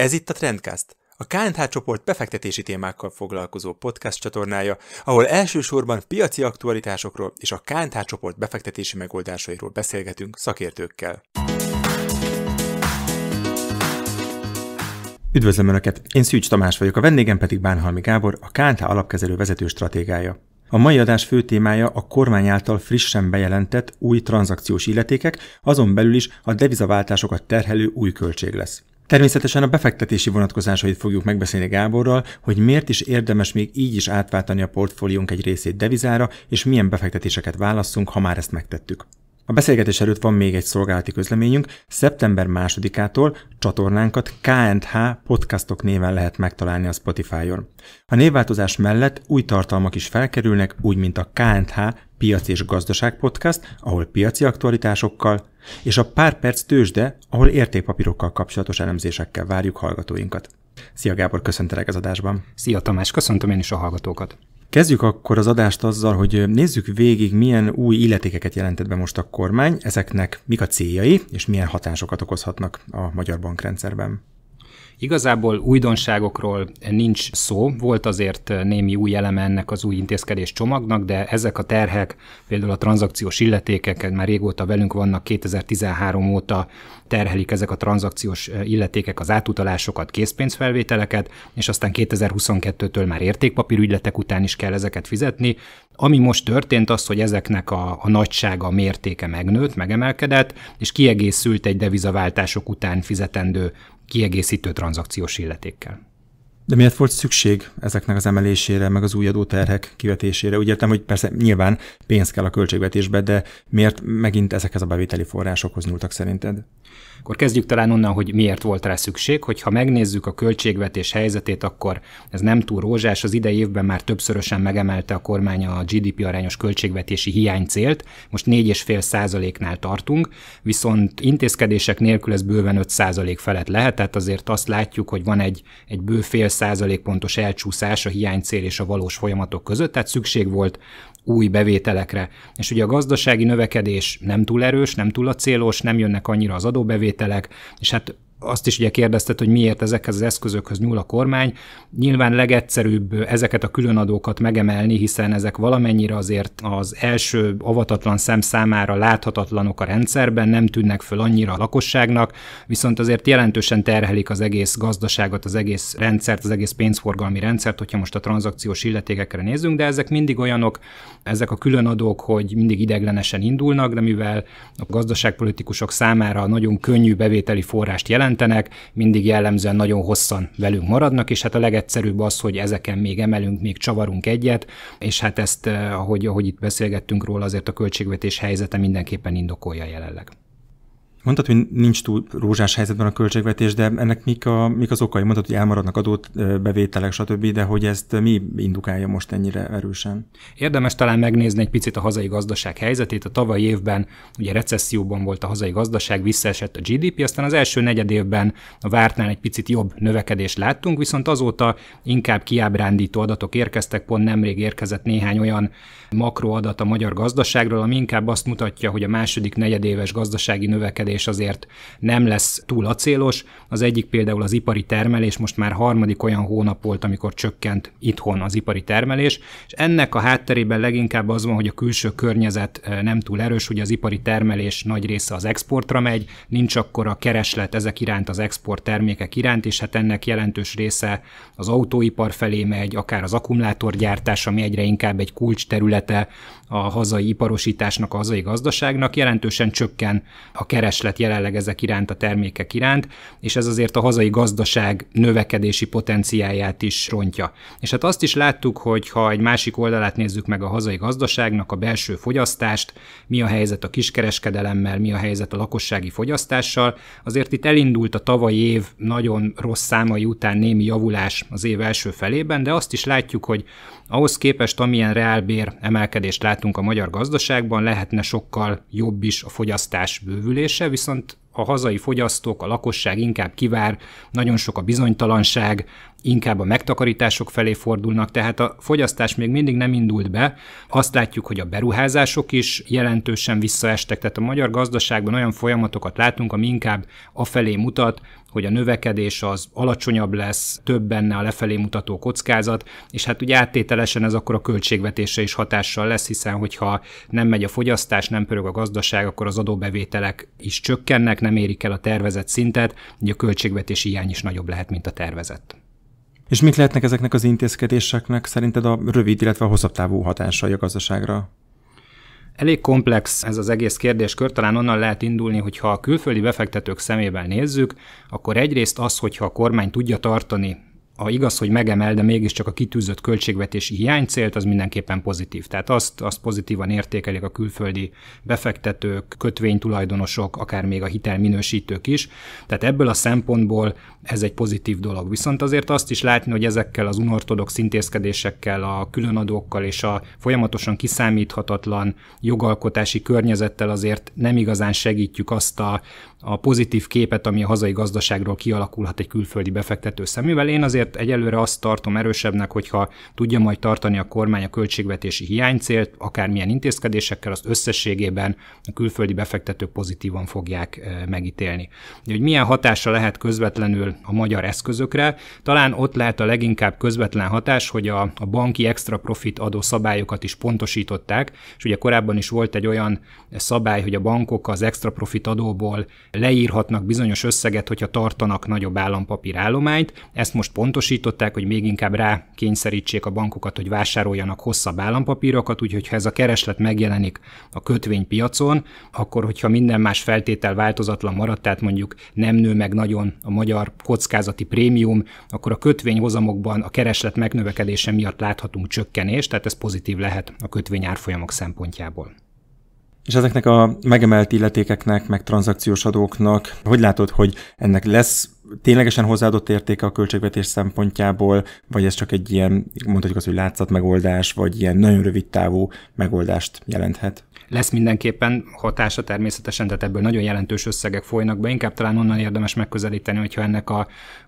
Ez itt a Trendcast, a KNH csoport befektetési témákkal foglalkozó podcast csatornája, ahol elsősorban piaci aktualitásokról és a KNH csoport befektetési megoldásairól beszélgetünk szakértőkkel. Üdvözlöm Önöket! Én Szűcs Tamás vagyok, a vendégem pedig Bánhalmi Gábor, a KNH alapkezelő vezető stratégája. A mai adás fő témája a kormány által frissen bejelentett új tranzakciós illetékek, azon belül is a devizaváltásokat terhelő új költség lesz. Természetesen a befektetési vonatkozásait fogjuk megbeszélni Gáborral, hogy miért is érdemes még így is átváltani a portfóliónk egy részét devizára, és milyen befektetéseket válasszunk, ha már ezt megtettük. A beszélgetés előtt van még egy szolgálati közleményünk. Szeptember től csatornánkat KNH podcastok néven lehet megtalálni a Spotify-on. A névváltozás mellett új tartalmak is felkerülnek, úgy mint a KNH Piac és Gazdaság Podcast, ahol piaci aktualitásokkal, és a Pár Perc Tőzsde, ahol értékpapírokkal kapcsolatos elemzésekkel várjuk hallgatóinkat. Szia Gábor, köszöntelek az adásban. Szia Tamás, köszöntöm én is a hallgatókat. Kezdjük akkor az adást azzal, hogy nézzük végig, milyen új illetékeket jelentett be most a kormány, ezeknek mik a céljai, és milyen hatásokat okozhatnak a magyar bankrendszerben. Igazából újdonságokról nincs szó, volt azért némi új eleme ennek az új intézkedés csomagnak, de ezek a terhek, például a tranzakciós illetékek, már régóta velünk vannak, 2013 óta terhelik ezek a tranzakciós eh, illetékek az átutalásokat, készpénzfelvételeket, és aztán 2022-től már értékpapír ügyletek után is kell ezeket fizetni. Ami most történt az, hogy ezeknek a, a nagysága, a mértéke megnőtt, megemelkedett, és kiegészült egy devizaváltások után fizetendő kiegészítő tranzakciós illetékkel. De miért volt szükség ezeknek az emelésére, meg az új adóterhek kivetésére? Úgy értem, hogy persze nyilván pénz kell a költségvetésbe, de miért megint ezekhez a bevételi forrásokhoz nyúltak szerinted? Akkor kezdjük talán onnan, hogy miért volt rá szükség. Hogyha megnézzük a költségvetés helyzetét, akkor ez nem túl rózsás. Az idei évben már többszörösen megemelte a kormány a GDP arányos költségvetési hiány célt. Most 4,5 százaléknál tartunk, viszont intézkedések nélkül ez bőven 5 százalék felett lehet, tehát azért azt látjuk, hogy van egy, egy bő fél százalékpontos elcsúszás a hiánycél és a valós folyamatok között, tehát szükség volt új bevételekre. És ugye a gazdasági növekedés nem túl erős, nem túl a célos, nem jönnek annyira az adóbevételek, és hát azt is ugye kérdezted, hogy miért ezekhez az eszközökhöz nyúl a kormány. Nyilván legegyszerűbb ezeket a különadókat megemelni, hiszen ezek valamennyire azért az első avatatlan szem számára láthatatlanok a rendszerben, nem tűnnek föl annyira a lakosságnak, viszont azért jelentősen terhelik az egész gazdaságot, az egész rendszert, az egész pénzforgalmi rendszert, hogyha most a tranzakciós illetékekre nézzünk, de ezek mindig olyanok, ezek a különadók, hogy mindig ideglenesen indulnak, de mivel a gazdaságpolitikusok számára nagyon könnyű bevételi forrást jelent, jelentenek, mindig jellemzően nagyon hosszan velünk maradnak, és hát a legegyszerűbb az, hogy ezeken még emelünk, még csavarunk egyet, és hát ezt, eh, ahogy, ahogy itt beszélgettünk róla, azért a költségvetés helyzete mindenképpen indokolja jelenleg. Mondtad, hogy nincs túl rózsás helyzetben a költségvetés, de ennek mik, a, mik az okai? Mondtad, hogy elmaradnak adót, bevételek, stb., de hogy ezt mi indukálja most ennyire erősen? Érdemes talán megnézni egy picit a hazai gazdaság helyzetét. A tavalyi évben ugye recesszióban volt a hazai gazdaság, visszaesett a GDP, aztán az első negyed évben a vártnál egy picit jobb növekedést láttunk, viszont azóta inkább kiábrándító adatok érkeztek, pont nemrég érkezett néhány olyan makroadat a magyar gazdaságról, ami inkább azt mutatja, hogy a második negyedéves gazdasági növekedés termelés azért nem lesz túl acélos. Az egyik például az ipari termelés most már harmadik olyan hónap volt, amikor csökkent itthon az ipari termelés, és ennek a hátterében leginkább az van, hogy a külső környezet eh, nem túl erős, hogy az ipari termelés nagy része az exportra megy, nincs akkor a kereslet ezek iránt, az export termékek iránt, és hát ennek jelentős része az autóipar felé megy, akár az akkumulátorgyártás, ami egyre inkább egy kulcs területe a hazai iparosításnak, a hazai gazdaságnak, jelentősen csökken a kereslet kereslet jelenleg ezek iránt, a termékek iránt, és ez azért a hazai gazdaság növekedési potenciáját is rontja. És hát azt is láttuk, hogy ha egy másik oldalát nézzük meg a hazai gazdaságnak, a belső fogyasztást, mi a helyzet a kiskereskedelemmel, mi a helyzet a lakossági fogyasztással, azért itt elindult a tavalyi év nagyon rossz számai után némi javulás az év első felében, de azt is látjuk, hogy ahhoz képest, amilyen reálbér emelkedést látunk a magyar gazdaságban, lehetne sokkal jobb is a fogyasztás bővülése, viszont a hazai fogyasztók, a lakosság inkább kivár, nagyon sok a bizonytalanság, inkább a megtakarítások felé fordulnak, tehát a fogyasztás még mindig nem indult be. Azt látjuk, hogy a beruházások is jelentősen visszaestek, tehát a magyar gazdaságban olyan folyamatokat látunk, ami inkább afelé mutat, hogy a növekedés az alacsonyabb lesz, több benne a lefelé mutató kockázat, és hát ugye áttételesen ez akkor a költségvetése is hatással lesz, hiszen hogyha nem megy a fogyasztás, nem pörög a gazdaság, akkor az adóbevételek is csökkennek, nem érik el a tervezett szintet, ugye a költségvetési hiány is nagyobb lehet, mint a tervezett. És mik lehetnek ezeknek az intézkedéseknek szerinted a rövid, illetve a hosszabb távú hatásai a gazdaságra? Elég komplex ez az egész kérdéskör, talán onnan lehet indulni, hogyha a külföldi befektetők szemével nézzük, akkor egyrészt az, hogyha a kormány tudja tartani ha igaz, hogy megemel, de mégiscsak a kitűzött költségvetési hiánycélt, az mindenképpen pozitív. Tehát azt, azt pozitívan értékelik a külföldi befektetők, kötvénytulajdonosok, akár még a hitelminősítők is. Tehát ebből a szempontból ez egy pozitív dolog. Viszont azért azt is látni, hogy ezekkel az unortodox intézkedésekkel, a különadókkal és a folyamatosan kiszámíthatatlan jogalkotási környezettel azért nem igazán segítjük azt a, a pozitív képet, ami a hazai gazdaságról kialakulhat egy külföldi befektető szemével. Én azért ezért egyelőre azt tartom erősebbnek, hogyha tudja majd tartani a kormány a költségvetési hiánycélt, akármilyen intézkedésekkel, az összességében a külföldi befektetők pozitívan fogják eh, megítélni. De hogy milyen hatása lehet közvetlenül a magyar eszközökre, talán ott lehet a leginkább közvetlen hatás, hogy a, a banki extra profit adó szabályokat is pontosították, és ugye korábban is volt egy olyan szabály, hogy a bankok az extra profit adóból leírhatnak bizonyos összeget, hogyha tartanak nagyobb állampapír állományt. ezt most pontos tudatosították, hogy még inkább rá kényszerítsék a bankokat, hogy vásároljanak hosszabb állampapírokat, úgyhogy ha ez a kereslet megjelenik a kötvénypiacon, akkor hogyha minden más feltétel változatlan maradt, tehát mondjuk nem nő meg nagyon a magyar kockázati prémium, akkor a kötvényhozamokban a kereslet megnövekedése miatt láthatunk csökkenést, tehát ez pozitív lehet a kötvényárfolyamok szempontjából. És ezeknek a megemelt illetékeknek, meg tranzakciós adóknak, hogy látod, hogy ennek lesz ténylegesen hozzáadott értéke a költségvetés szempontjából, vagy ez csak egy ilyen, mondhatjuk azt, hogy megoldás, vagy ilyen nagyon rövid távú megoldást jelenthet? lesz mindenképpen hatása természetesen, tehát ebből nagyon jelentős összegek folynak be, inkább talán onnan érdemes megközelíteni, hogyha ennek a,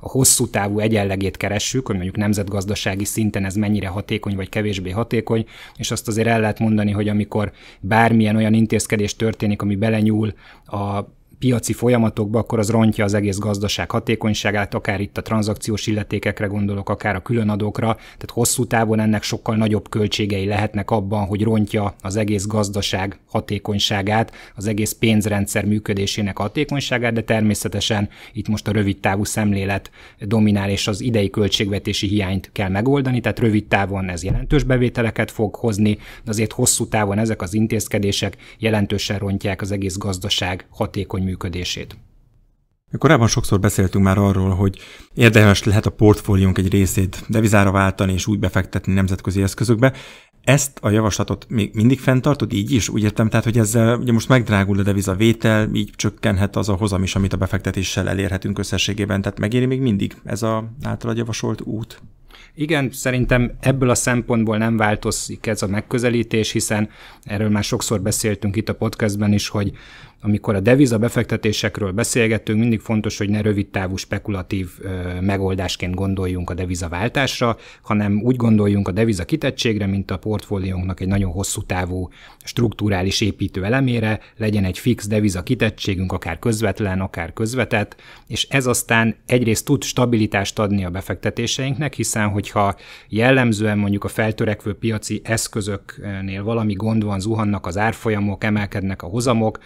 a hosszú távú egyenlegét keressük, hogy mondjuk nemzetgazdasági szinten ez mennyire hatékony vagy kevésbé hatékony, és azt azért el lehet mondani, hogy amikor bármilyen olyan intézkedés történik, ami belenyúl a piaci folyamatokba, akkor az rontja az egész gazdaság hatékonyságát, akár itt a tranzakciós illetékekre gondolok, akár a különadókra, tehát hosszú távon ennek sokkal nagyobb költségei lehetnek abban, hogy rontja az egész gazdaság hatékonyságát, az egész pénzrendszer működésének hatékonyságát, de természetesen itt most a rövid távú szemlélet dominál, és az idei költségvetési hiányt kell megoldani, tehát rövid távon ez jelentős bevételeket fog hozni, de azért hosszú távon ezek az intézkedések jelentősen rontják az egész gazdaság hatékony működését működését. Korábban sokszor beszéltünk már arról, hogy érdemes lehet a portfóliónk egy részét devizára váltani és úgy befektetni nemzetközi eszközökbe. Ezt a javaslatot még mindig fenntartod, így is? Úgy értem, tehát, hogy ezzel ugye most megdrágul a devizavétel, így csökkenhet az a hozam is, amit a befektetéssel elérhetünk összességében. Tehát megéri még mindig ez a általad javasolt út? Igen, szerintem ebből a szempontból nem változik ez a megközelítés, hiszen erről már sokszor beszéltünk itt a podcastben is, hogy amikor a deviza befektetésekről beszélgetünk, mindig fontos, hogy ne rövid távú spekulatív megoldásként gondoljunk a deviza váltásra, hanem úgy gondoljunk a deviza kitettségre, mint a portfóliónknak egy nagyon hosszú távú strukturális építő elemére, legyen egy fix deviza kitettségünk, akár közvetlen, akár közvetett, és ez aztán egyrészt tud stabilitást adni a befektetéseinknek, hiszen hogyha jellemzően mondjuk a feltörekvő piaci eszközöknél valami gond van, zuhannak az árfolyamok, emelkednek a hozamok,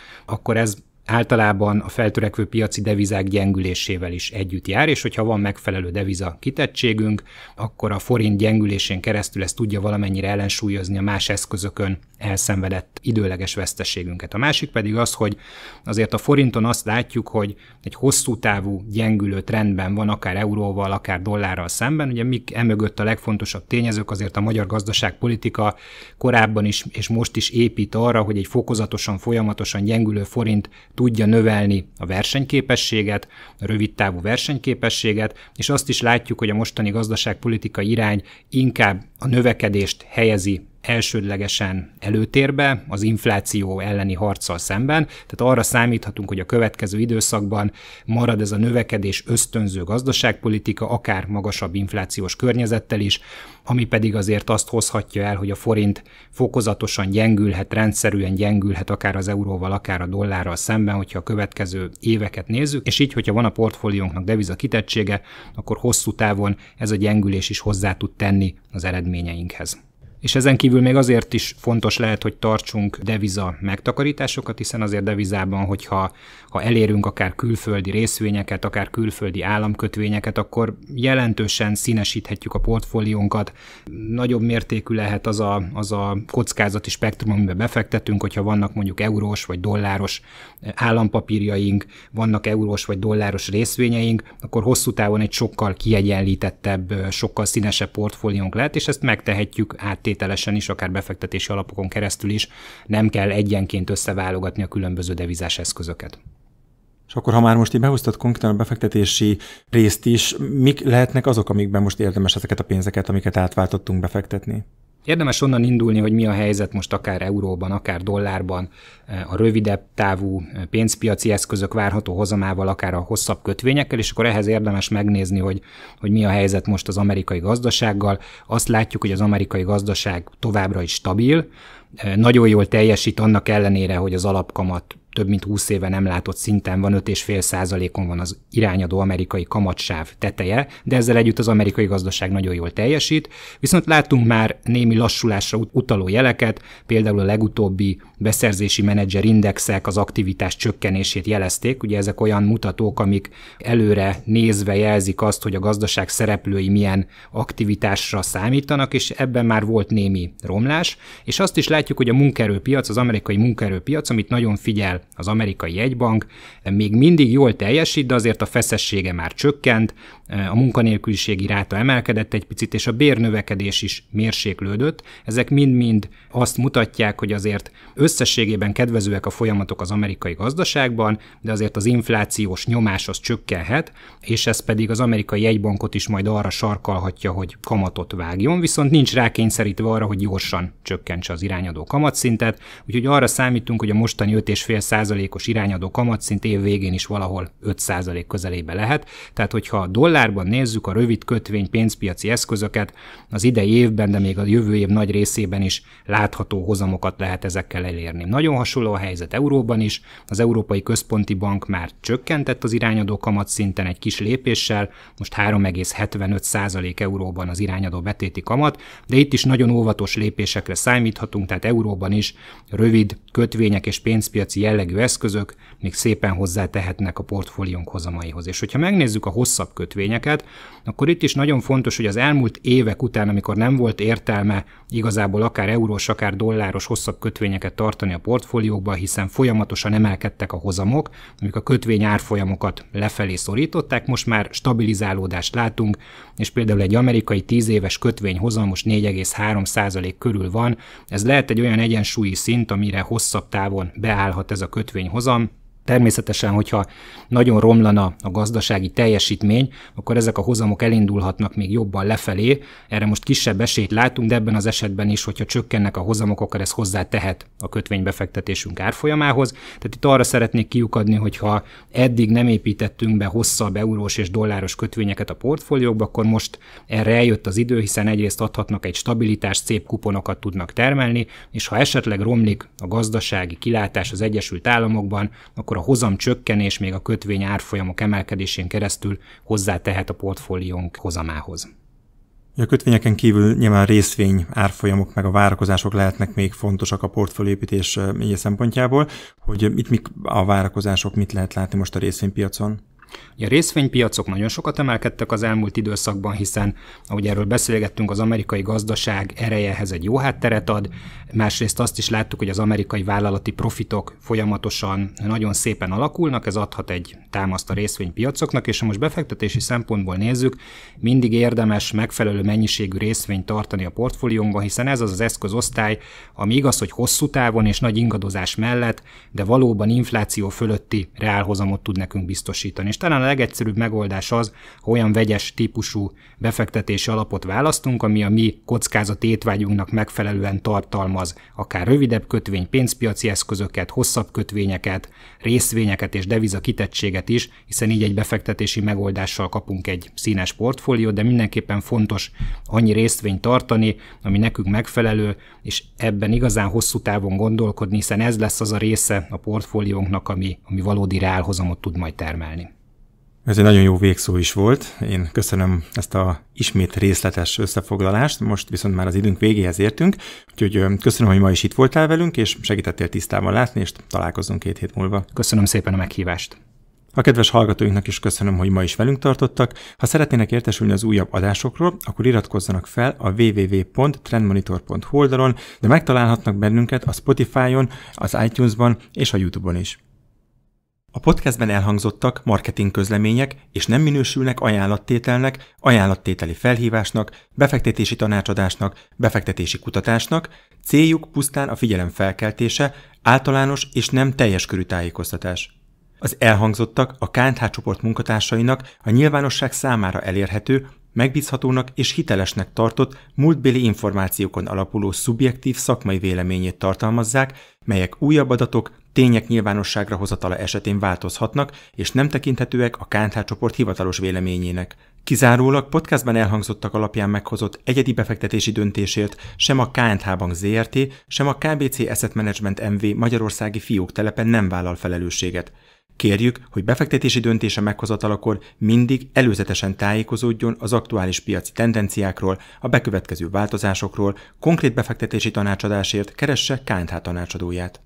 Quaresma általában a feltörekvő piaci devizák gyengülésével is együtt jár, és hogyha van megfelelő deviza kitettségünk, akkor a forint gyengülésén keresztül ezt tudja valamennyire ellensúlyozni a más eszközökön elszenvedett időleges veszteségünket. A másik pedig az, hogy azért a forinton azt látjuk, hogy egy hosszú távú gyengülő trendben van, akár euróval, akár dollárral szemben. Ugye mik emögött a legfontosabb tényezők, azért a magyar gazdaságpolitika korábban is és most is épít arra, hogy egy fokozatosan, folyamatosan gyengülő forint tudja növelni a versenyképességet, a rövidtávú versenyképességet, és azt is látjuk, hogy a mostani gazdaságpolitika irány inkább a növekedést helyezi elsődlegesen előtérbe az infláció elleni harccal szemben, tehát arra számíthatunk, hogy a következő időszakban marad ez a növekedés ösztönző gazdaságpolitika, akár magasabb inflációs környezettel is, ami pedig azért azt hozhatja el, hogy a forint fokozatosan gyengülhet, rendszerűen gyengülhet akár az euróval, akár a dollárral szemben, hogyha a következő éveket nézzük, és így, hogyha van a portfóliónknak deviza kitettsége, akkor hosszú távon ez a gyengülés is hozzá tud tenni az eredményeinkhez. És ezen kívül még azért is fontos lehet, hogy tartsunk deviza megtakarításokat, hiszen azért devizában, hogyha ha elérünk akár külföldi részvényeket, akár külföldi államkötvényeket, akkor jelentősen színesíthetjük a portfóliónkat. Nagyobb mértékű lehet az a, az a kockázati spektrum, amiben befektetünk, hogyha vannak mondjuk eurós vagy dolláros eh, állampapírjaink, vannak eurós vagy dolláros részvényeink, akkor hosszú távon egy sokkal kiegyenlítettebb, eh, sokkal színesebb portfóliónk lehet, és ezt megtehetjük át tételesen is, akár befektetési alapokon keresztül is nem kell egyenként összeválogatni a különböző devizás eszközöket. És akkor, ha már most így behoztad konkrétan a befektetési részt is, mik lehetnek azok, amikben most érdemes ezeket a pénzeket, amiket átváltottunk befektetni? Érdemes onnan indulni, hogy mi a helyzet most akár euróban, akár dollárban, a rövidebb távú eh, pénzpiaci eszközök várható hozamával, akár a hosszabb kötvényekkel, és akkor ehhez érdemes megnézni, hogy, hogy mi a helyzet most az amerikai gazdasággal. Azt látjuk, hogy az amerikai gazdaság továbbra is stabil, eh, nagyon jól teljesít annak ellenére, hogy az alapkamat több mint 20 éve nem látott szinten van, 5,5 százalékon van az irányadó amerikai kamatsáv teteje, de ezzel együtt az amerikai gazdaság nagyon jól teljesít, viszont láttunk már némi lassulásra utaló jeleket, például a legutóbbi beszerzési menedzser indexek az aktivitás csökkenését jelezték, ugye ezek olyan mutatók, amik előre nézve jelzik azt, hogy a gazdaság szereplői milyen aktivitásra számítanak, és ebben már volt némi romlás, és azt is látjuk, hogy a munkaerőpiac, az amerikai munkaerőpiac, amit nagyon figyel az amerikai jegybank még mindig jól teljesít, de azért a feszessége már csökkent, a munkanélküliségi ráta emelkedett egy picit, és a bérnövekedés is mérséklődött. Ezek mind-mind azt mutatják, hogy azért összességében kedvezőek a folyamatok az amerikai gazdaságban, de azért az inflációs nyomás az csökkenhet, és ez pedig az amerikai jegybankot is majd arra sarkalhatja, hogy kamatot vágjon, viszont nincs rákényszerítve arra, hogy gyorsan csökkentse az irányadó kamatszintet, úgyhogy arra számítunk, hogy a mostani 5,5 százalékos irányadó kamatszint év végén is valahol 5% közelébe lehet. Tehát, hogyha dollárban nézzük a rövid kötvény pénzpiaci eszközöket, az idei évben, de még a jövő év nagy részében is látható hozamokat lehet ezekkel elérni. Nagyon hasonló a helyzet euróban is. Az Európai Központi Bank már csökkentett az irányadó kamatszinten egy kis lépéssel, most 3,75% euróban az irányadó betéti kamat, de itt is nagyon óvatos lépésekre számíthatunk, tehát euróban is rövid kötvények és pénzpiaci jellegű jellegű eszközök még szépen hozzá tehetnek a portfóliónk hozamaihoz. És hogyha megnézzük a hosszabb kötvényeket, akkor itt is nagyon fontos, hogy az elmúlt évek után, amikor nem volt értelme igazából akár eurós, akár dolláros hosszabb kötvényeket tartani a portfóliókba, hiszen folyamatosan emelkedtek a hozamok, amik a kötvény árfolyamokat lefelé szorították, most már stabilizálódást látunk, és például egy amerikai 10 éves kötvény hozamos 4,3% körül van, ez lehet egy olyan egyensúlyi szint, amire hosszabb távon beállhat ez a a kötvényhozam Természetesen, hogyha nagyon romlana a gazdasági teljesítmény, akkor ezek a hozamok elindulhatnak még jobban lefelé. Erre most kisebb esélyt látunk, de ebben az esetben is, hogyha csökkennek a hozamok, akkor ez hozzá tehet a kötvénybefektetésünk árfolyamához. Tehát itt arra szeretnék kiukadni, hogyha eddig nem építettünk be hosszabb eurós és dolláros kötvényeket a portfóliókba, akkor most erre eljött az idő, hiszen egyrészt adhatnak egy stabilitást, szép kuponokat tudnak termelni, és ha esetleg romlik a gazdasági kilátás az Egyesült Államokban, akkor akkor a hozam csökkenés még a kötvény árfolyamok emelkedésén keresztül hozzátehet a portfóliónk hozamához. A kötvényeken kívül nyilván részvény árfolyamok meg a várakozások lehetnek még fontosak a portfóliépítés eh, szempontjából, hogy itt mik a várakozások, mit lehet látni most a részvénypiacon? a részvénypiacok nagyon sokat emelkedtek az elmúlt időszakban, hiszen, ahogy erről beszélgettünk, az amerikai gazdaság erejehez egy jó hátteret ad, másrészt azt is láttuk, hogy az amerikai vállalati profitok folyamatosan nagyon szépen alakulnak, ez adhat egy támaszt a részvénypiacoknak, és ha most befektetési szempontból nézzük, mindig érdemes megfelelő mennyiségű részvényt tartani a portfóliónkban, hiszen ez az az eszközosztály, ami igaz, hogy hosszú távon és nagy ingadozás mellett, de valóban infláció fölötti reálhozamot tud nekünk biztosítani és talán a legegyszerűbb megoldás az, ha olyan vegyes típusú befektetési alapot választunk, ami a mi kockázat étvágyunknak megfelelően tartalmaz akár rövidebb kötvény, pénzpiaci eszközöket, hosszabb kötvényeket, részvényeket és deviza kitettséget is, hiszen így egy befektetési megoldással kapunk egy színes portfóliót, de mindenképpen fontos annyi részvényt tartani, ami nekünk megfelelő, és ebben igazán hosszú távon gondolkodni, hiszen ez lesz az a része a portfóliónknak, ami, ami valódi reálhozamot tud majd termelni. Ez egy nagyon jó végszó is volt. Én köszönöm ezt a ismét részletes összefoglalást, most viszont már az időnk végéhez értünk, úgyhogy köszönöm, hogy ma is itt voltál velünk, és segítettél tisztában látni, és találkozunk két hét múlva. Köszönöm szépen a meghívást. A kedves hallgatóinknak is köszönöm, hogy ma is velünk tartottak. Ha szeretnének értesülni az újabb adásokról, akkor iratkozzanak fel a www.trendmonitor.hu oldalon, de megtalálhatnak bennünket a Spotify-on, az iTunes-ban és a YouTube-on is. A podcastben elhangzottak marketing közlemények és nem minősülnek ajánlattételnek, ajánlattételi felhívásnak, befektetési tanácsadásnak, befektetési kutatásnak, céljuk pusztán a figyelem felkeltése, általános és nem teljes körű tájékoztatás. Az elhangzottak a KNH csoport munkatársainak a nyilvánosság számára elérhető, megbízhatónak és hitelesnek tartott múltbéli információkon alapuló szubjektív szakmai véleményét tartalmazzák, melyek újabb adatok, tények nyilvánosságra hozatala esetén változhatnak, és nem tekinthetőek a KNH csoport hivatalos véleményének. Kizárólag podcastban elhangzottak alapján meghozott egyedi befektetési döntésért sem a KNH Bank ZRT, sem a KBC Asset Management MV magyarországi fiók telepen nem vállal felelősséget. Kérjük, hogy befektetési döntése meghozatalakor mindig előzetesen tájékozódjon az aktuális piaci tendenciákról, a bekövetkező változásokról, konkrét befektetési tanácsadásért keresse KNH tanácsadóját.